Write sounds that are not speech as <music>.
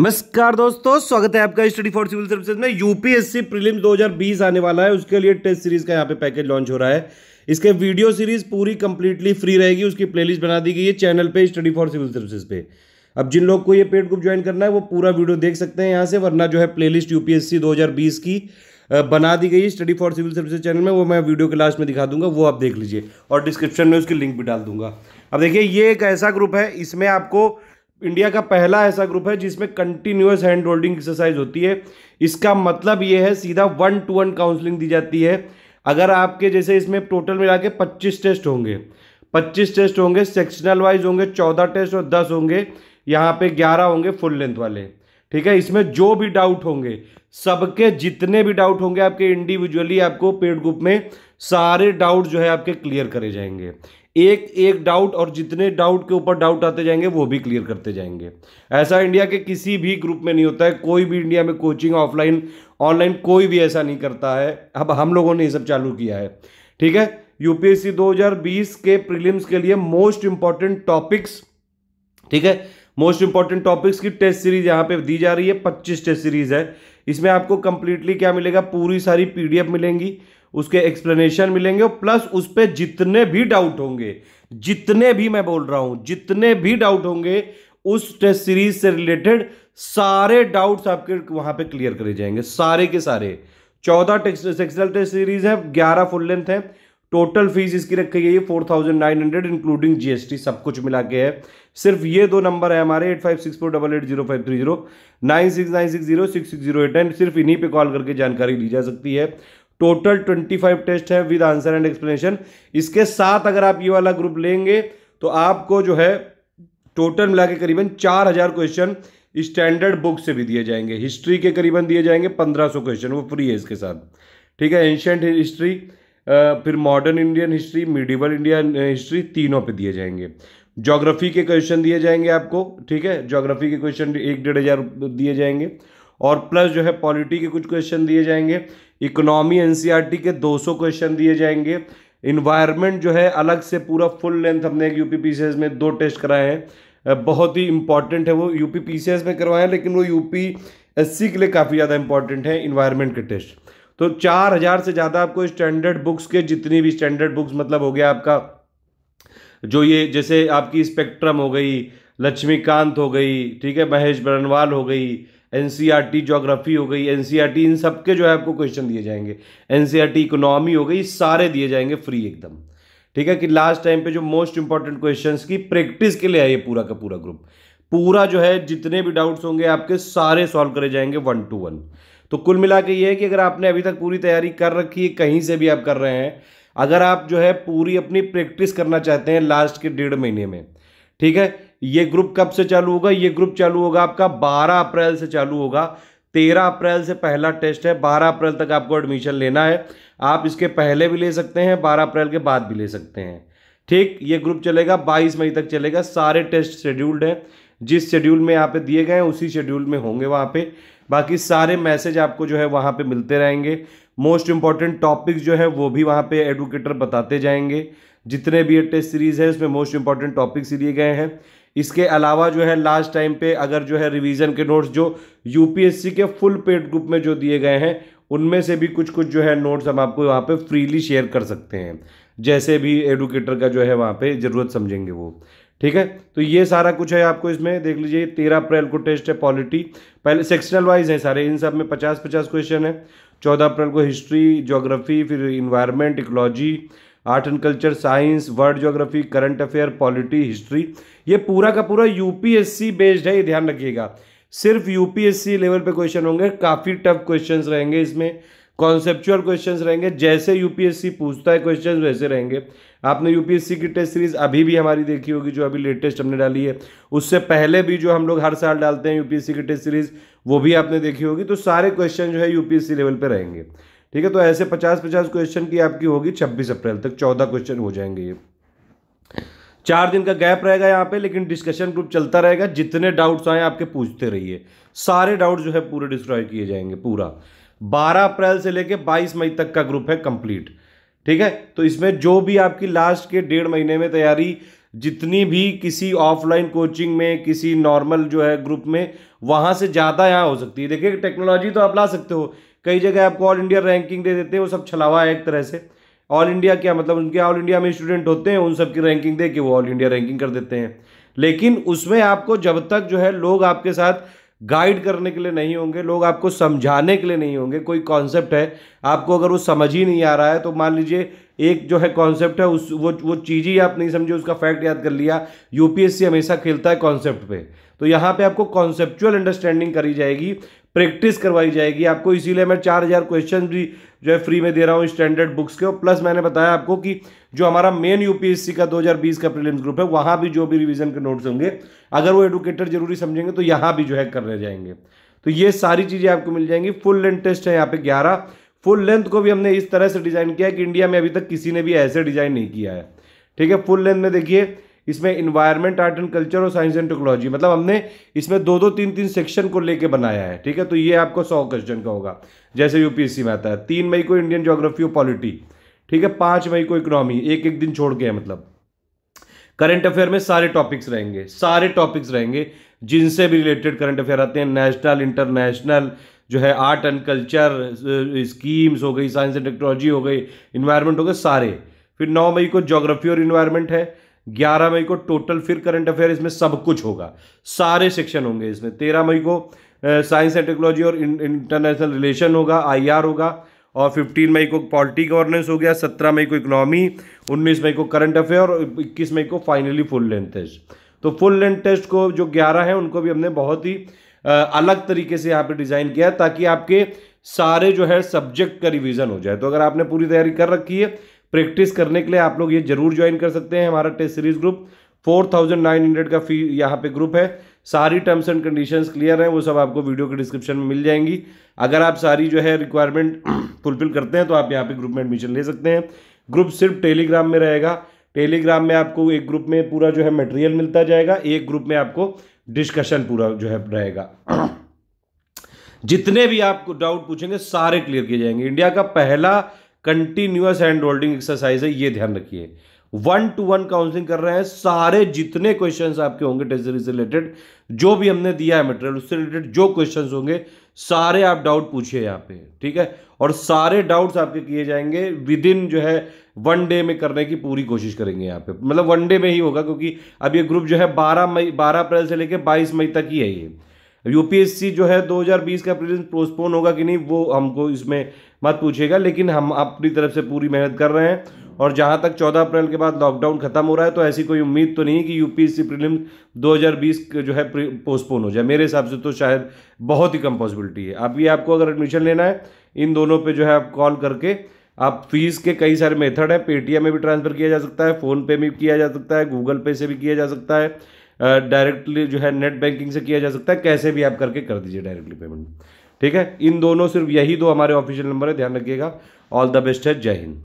नमस्कार दोस्तों स्वागत है आपका स्टडी फॉर सिविल सर्विसेज में यूपीएससी प्रीलिम्स 2020 आने वाला है उसके लिए टेस्ट सीरीज का यहाँ पे पैकेज लॉन्च हो रहा है इसके वीडियो सीरीज पूरी कंप्लीटली फ्री रहेगी उसकी प्लेलिस्ट बना दी गई है चैनल पे स्टडी फॉर सिविल सर्विसेज पे अब जिन लोग को ये पेड ग्रुप ज्वाइन करना है वो पूरा वीडियो देख सकते हैं यहाँ से वरना जो है प्लेलिस्ट यूपीएससी 2020 की बना दी गई study for civil services channel में वो मैं वीडियो के लास्ट में दिखा दूंगा वो आप देख लीजिए और डिस्क्रिप्शन में उसकी लिंक भी डाल दूंगा अब देखिए ये एक ऐसा ग्रुप है इसमें आपको इंडिया का पहला ऐसा ग्रुप है जिसमें कंटिन्यूस हैंड होल्डिंग एक्सरसाइज होती है इसका मतलब ये है सीधा वन टू वन काउंसलिंग दी जाती है अगर आपके जैसे इसमें टोटल मिला के पच्चीस टेस्ट होंगे पच्चीस टेस्ट होंगे सेक्शनल वाइज होंगे चौदह टेस्ट और दस होंगे यहाँ पे ग्यारह होंगे फुल लेंथ वाले ठीक है इसमें जो भी डाउट होंगे सबके जितने भी डाउट होंगे आपके इंडिविजुअली आपको पेड ग्रुप में सारे डाउट जो है आपके क्लियर करे जाएंगे एक एक डाउट और जितने डाउट के ऊपर डाउट आते जाएंगे वो भी क्लियर करते जाएंगे ऐसा इंडिया के किसी भी ग्रुप में नहीं होता है कोई भी इंडिया में कोचिंग ऑफलाइन ऑनलाइन कोई भी ऐसा नहीं करता है अब हम लोगों ने ये सब चालू किया है ठीक है यूपीएससी 2020 के प्रीलिम्स के लिए मोस्ट इंपॉर्टेंट टॉपिक्स ठीक है मोस्ट इंपॉर्टेंट टॉपिक्स की टेस्ट सीरीज यहाँ पे दी जा रही है 25 टेस्ट सीरीज है इसमें आपको कंप्लीटली क्या मिलेगा पूरी सारी पीडीएफ मिलेंगी उसके एक्सप्लेनेशन मिलेंगे और प्लस उस पर जितने भी डाउट होंगे जितने भी मैं बोल रहा हूं जितने भी डाउट होंगे उस टेस्ट सीरीज से रिलेटेड सारे डाउट्स आपके वहां पे क्लियर करे जाएंगे सारे के सारे चौदह सेक्शनल टेस्ट सीरीज है ग्यारह फुल लेंथ है टोटल फीस इसकी रखी गई है four thousand nine hundred including GST सब कुछ मिला के है सिर्फ ये दो नंबर है हमारे eight five six four double eight zero five three zero nine six nine six zero six six zero eight and सिर्फ इन्हीं पे कॉल करके जानकारी ली जा सकती है टोटल 25 टेस्ट है विद आंसर एंड एक्सप्लेनेशन इसके साथ अगर आप ये वाला ग्रुप लेंगे तो आपको जो है टोटल मिला के करीबन चार हज़ार क्वेश्चन स्टैंडर्ड बुक से भी दिए जाएंगे हिस्ट्री के करीबन दिए जाएंगे पंद्रह सौ क्वेश्चन वो फ्री है इसके साथ ठीक है एंशंट हिस्ट्री फिर modern Indian history medieval Indian history तीनों पर दिए जाएंगे जोग्राफी के क्वेश्चन दिए जाएंगे आपको ठीक है जोग्राफी के क्वेश्चन एक डेढ़ हज़ार दिए जाएंगे और प्लस जो है पॉलिटी के कुछ क्वेश्चन दिए जाएंगे इकोनॉमी एनसीईआरटी के 200 क्वेश्चन दिए जाएंगे इन्वायरमेंट जो है अलग से पूरा फुल लेंथ हमने एक यू पीसीएस में दो टेस्ट कराए हैं बहुत ही इंपॉर्टेंट है वो यू पीसीएस में करवाए हैं लेकिन वो यू एससी के लिए काफ़ी ज़्यादा इंपॉर्टेंट है इन्वायरमेंट के टेस्ट तो चार हज़ार से ज़्यादा आपको स्टैंडर्ड बुक्स के जितनी भी स्टैंडर्ड बुक्स मतलब हो गया आपका जो ये जैसे आपकी स्पेक्ट्रम हो गई लक्ष्मीकांत हो गई ठीक है महेश बरनवाल हो गई N C R T geography हो गई एन सी आर टी इन सब के जो है आपको क्वेश्चन दिए जाएंगे N C R T economy हो गई सारे दिए जाएंगे फ्री एकदम ठीक है कि लास्ट टाइम पे जो मोस्ट इंपॉर्टेंट क्वेश्चन की प्रैक्टिस के लिए है ये पूरा का पूरा ग्रुप पूरा जो है जितने भी डाउट्स होंगे आपके सारे सॉल्व करे जाएंगे वन टू वन तो कुल मिला के ये है कि अगर आपने अभी तक पूरी तैयारी कर रखी है कहीं से भी आप कर रहे हैं अगर आप जो है पूरी अपनी प्रैक्टिस करना चाहते हैं लास्ट के डेढ़ महीने में ठीक है ये ग्रुप कब से चालू होगा ये ग्रुप चालू होगा आपका 12 अप्रैल से चालू होगा 13 अप्रैल से पहला टेस्ट है 12 अप्रैल तक आपको एडमिशन लेना है आप इसके पहले भी ले सकते हैं 12 अप्रैल के बाद भी ले सकते हैं ठीक ये ग्रुप चलेगा 22 मई तक चलेगा सारे टेस्ट शेड्यूल्ड हैं जिस शेड्यूल में यहाँ पे दिए गए हैं उसी शेड्यूल में होंगे वहाँ पे बाकी सारे मैसेज आपको जो है वहाँ पे मिलते रहेंगे मोस्ट इंपॉर्टेंट टॉपिक्स जो है वो भी वहाँ पे एडुकेटर बताते जाएंगे जितने भी ये टेस्ट सीरीज़ है उसमें मोस्ट इंपॉर्टेंट टॉपिक्स लिए गए हैं इसके अलावा जो है लास्ट टाइम पे अगर जो है रिवीजन के नोट्स जो यूपीएससी के फुल पेड ग्रुप में जो दिए गए हैं उनमें से भी कुछ कुछ जो है नोट्स हम आपको वहाँ पे फ्रीली शेयर कर सकते हैं जैसे भी एडुकेटर का जो है वहाँ पे ज़रूरत समझेंगे वो ठीक है तो ये सारा कुछ है आपको इसमें देख लीजिए तेरह अप्रैल को टेस्ट है पॉलिटी पहले सेक्शनल वाइज है सारे इन सब में पचास पचास क्वेश्चन है चौदह अप्रैल को हिस्ट्री जोग्राफी फिर environment ecology art and culture science world geography current affair polity history ये पूरा का पूरा यूपीएससी बेस्ड है ये ध्यान रखिएगा सिर्फ यूपीएससी लेवल पे क्वेश्चन होंगे काफ़ी टफ क्वेश्चंस रहेंगे इसमें कॉन्सेप्चुअल क्वेश्चंस रहेंगे जैसे यूपीएससी पूछता है क्वेश्चन वैसे रहेंगे आपने यूपीएससी की टेस्ट सीरीज अभी भी हमारी देखी होगी जो अभी लेटेस्ट हमने डाली है उससे पहले भी जो हम लोग हर साल डालते हैं यूपीएससी की टेस्ट सीरीज वो भी आपने देखी होगी तो सारे क्वेश्चन जो है यूपीएससी लेवल पर रहेंगे ठीक है तो ऐसे पचास पचास क्वेश्चन की आपकी होगी छब्बीस अप्रैल तक चौदह क्वेश्चन हो जाएंगे ये चार दिन का गैप रहेगा यहाँ पे लेकिन डिस्कशन ग्रुप चलता रहेगा जितने डाउट्स आए आपके पूछते रहिए सारे डाउट जो है पूरे डिस्ट्रॉय किए जाएंगे पूरा बारह अप्रैल से लेके बाईस मई तक का ग्रुप है कंप्लीट ठीक है तो इसमें जो भी आपकी लास्ट के डेढ़ महीने में तैयारी जितनी भी किसी ऑफलाइन कोचिंग में किसी नॉर्मल जो है ग्रुप में वहाँ से ज़्यादा यहाँ हो सकती है देखिए टेक्नोलॉजी तो आप ला सकते हो कई जगह आपको ऑल इंडिया रैंकिंग दे देते हैं वो सब छलावा है एक तरह से ऑल इंडिया क्या मतलब उनके ऑल इंडिया में स्टूडेंट होते हैं उन सब की रैंकिंग दे के वो ऑल इंडिया रैंकिंग कर देते हैं लेकिन उसमें आपको जब तक जो है लोग आपके साथ गाइड करने के लिए नहीं होंगे लोग आपको समझाने के लिए नहीं होंगे कोई कॉन्सेप्ट है आपको अगर वो समझ ही नहीं आ रहा है तो मान लीजिए एक जो है कॉन्सेप्ट है उस वो वो चीज़ ही आप नहीं समझे उसका फैक्ट याद कर लिया यूपीएससी हमेशा खेलता है कॉन्सेप्ट पे तो यहाँ पे आपको कॉन्सेप्चुअल अंडरस्टैंडिंग करी जाएगी प्रैक्टिस करवाई जाएगी आपको इसीलिए मैं चार हज़ार क्वेश्चन भी जो है फ्री में दे रहा हूँ स्टैंडर्ड बुक्स के और प्लस मैंने बताया आपको कि जो हमारा मेन यूपीएससी का 2020 का प्रीलिम्स ग्रुप है वहाँ भी जो भी रिवीजन के नोट्स होंगे अगर वो एडुकेटर जरूरी समझेंगे तो यहाँ भी जो है कर रह जाएंगे तो ये सारी चीज़ें आपको मिल जाएंगी फुल लेंथ टेस्ट है यहाँ पे ग्यारह फुल लेंथ को भी हमने इस तरह से डिज़ाइन किया है कि इंडिया में अभी तक किसी ने भी ऐसे डिज़ाइन नहीं किया है ठीक है फुल लेंथ में देखिए इसमें इन्वायरमेंट आर्ट एंड कल्चर और साइंस एंड टेक्नोलॉजी मतलब हमने इसमें दो दो तीन तीन सेक्शन को लेके बनाया है ठीक है तो ये आपको सौ क्वेश्चन का होगा जैसे यूपीएससी में आता है तीन मई को इंडियन ज्योग्राफी और पॉलिटी ठीक है पाँच मई को इकोनॉमी एक एक दिन छोड़ के है मतलब करंट अफेयर में सारे टॉपिक्स रहेंगे सारे टॉपिक्स रहेंगे जिनसे भी रिलेटेड करंट अफेयर आते हैं नेशनल इंटरनेशनल जो है आर्ट एंड कल्चर स्कीम्स हो गई साइंस एंड टेक्नोलॉजी हो गई इन्वायरमेंट हो गए सारे फिर नौ मई को जोग्राफी और इन्वायरमेंट है ग्यारह मई को टोटल फिर करंट अफेयर इसमें सब कुछ होगा सारे सेक्शन होंगे इसमें तेरह मई को साइंस एंड टेक्नोलॉजी और इंटरनेशनल रिलेशन होगा आईआर होगा और 15 मई को पॉलिटी गवर्नेंस हो गया 17 मई को इकोनॉमी 19 मई को करंट अफेयर और 21 मई को फाइनली फुल लेंथ टेस्ट तो फुल लेंथ टेस्ट को जो 11 है उनको भी हमने बहुत ही अलग तरीके से यहाँ पर डिज़ाइन किया ताकि आपके सारे जो है सब्जेक्ट का रिविज़न हो जाए तो अगर आपने पूरी तैयारी कर रखी है प्रैक्टिस करने के लिए आप लोग ये जरूर ज्वाइन कर सकते हैं हमारा test series group four thousand nine hundred का फी यहाँ पे ग्रुप है सारी टर्म्स एंड कंडीशन क्लियर हैं वो सब आपको वीडियो के डिस्क्रिप्शन में मिल जाएंगी अगर आप सारी जो है रिक्वायरमेंट फुलफिल <clears throat> करते हैं तो आप यहाँ पे ग्रुप में एडमिशन ले सकते हैं ग्रुप सिर्फ टेलीग्राम में रहेगा टेलीग्राम में आपको एक ग्रुप में पूरा जो है मटेरियल मिलता जाएगा एक ग्रुप में आपको डिस्कशन पूरा जो है रहेगा <clears throat> जितने भी आपको डाउट पूछेंगे सारे क्लियर किए जाएंगे इंडिया का पहला कंटिन्यूस हैंड होल्डिंग एक्सरसाइज है ये ध्यान रखिए वन टू वन काउंसलिंग कर रहे हैं सारे जितने क्वेश्चन आपके होंगे टेस्ट से रिलेटेड जो भी हमने दिया है मटेरियल उससे रिलेटेड जो क्वेश्चन होंगे सारे आप डाउट पूछिए यहाँ पे ठीक है और सारे डाउट्स आपके किए जाएंगे विद इन जो है वन डे में करने की पूरी कोशिश करेंगे यहाँ पे मतलब वन डे में ही होगा क्योंकि अब ये ग्रुप जो है बारह मई बारह अप्रैल से लेकर बाईस मई तक ही है ये यूपीएससी जो है 2020 का प्रीलिम्स पोस्टपोन होगा कि नहीं वो हमको इसमें मत पूछिएगा लेकिन हम अपनी तरफ से पूरी मेहनत कर रहे हैं और जहां तक 14 अप्रैल के बाद लॉकडाउन खत्म हो रहा है तो ऐसी कोई उम्मीद तो नहीं कि यूपीएससी प्रीलिम 2020 जो है पोस्टपोन हो जाए मेरे हिसाब से तो शायद बहुत ही कम पॉसिबिलिटी है आप ये आपको अगर एडमिशन लेना है इन दोनों पे जो है आप कॉल करके आप फीस के कई सारे मेथड है पेटीएम में भी ट्रांसफ़र किया जा सकता है फ़ोन पे में किया जा सकता है गूगल पे से भी किया जा सकता है डायरेक्टली जो है नेट बैंकिंग से किया जा सकता है कैसे भी आप करके कर दीजिए डायरेक्टली पेमेंट ठीक है इन दोनों सिर्फ यही दो हमारे ऑफिशियल नंबर है ध्यान रखिएगा ऑल द बेस्ट है जय हिंद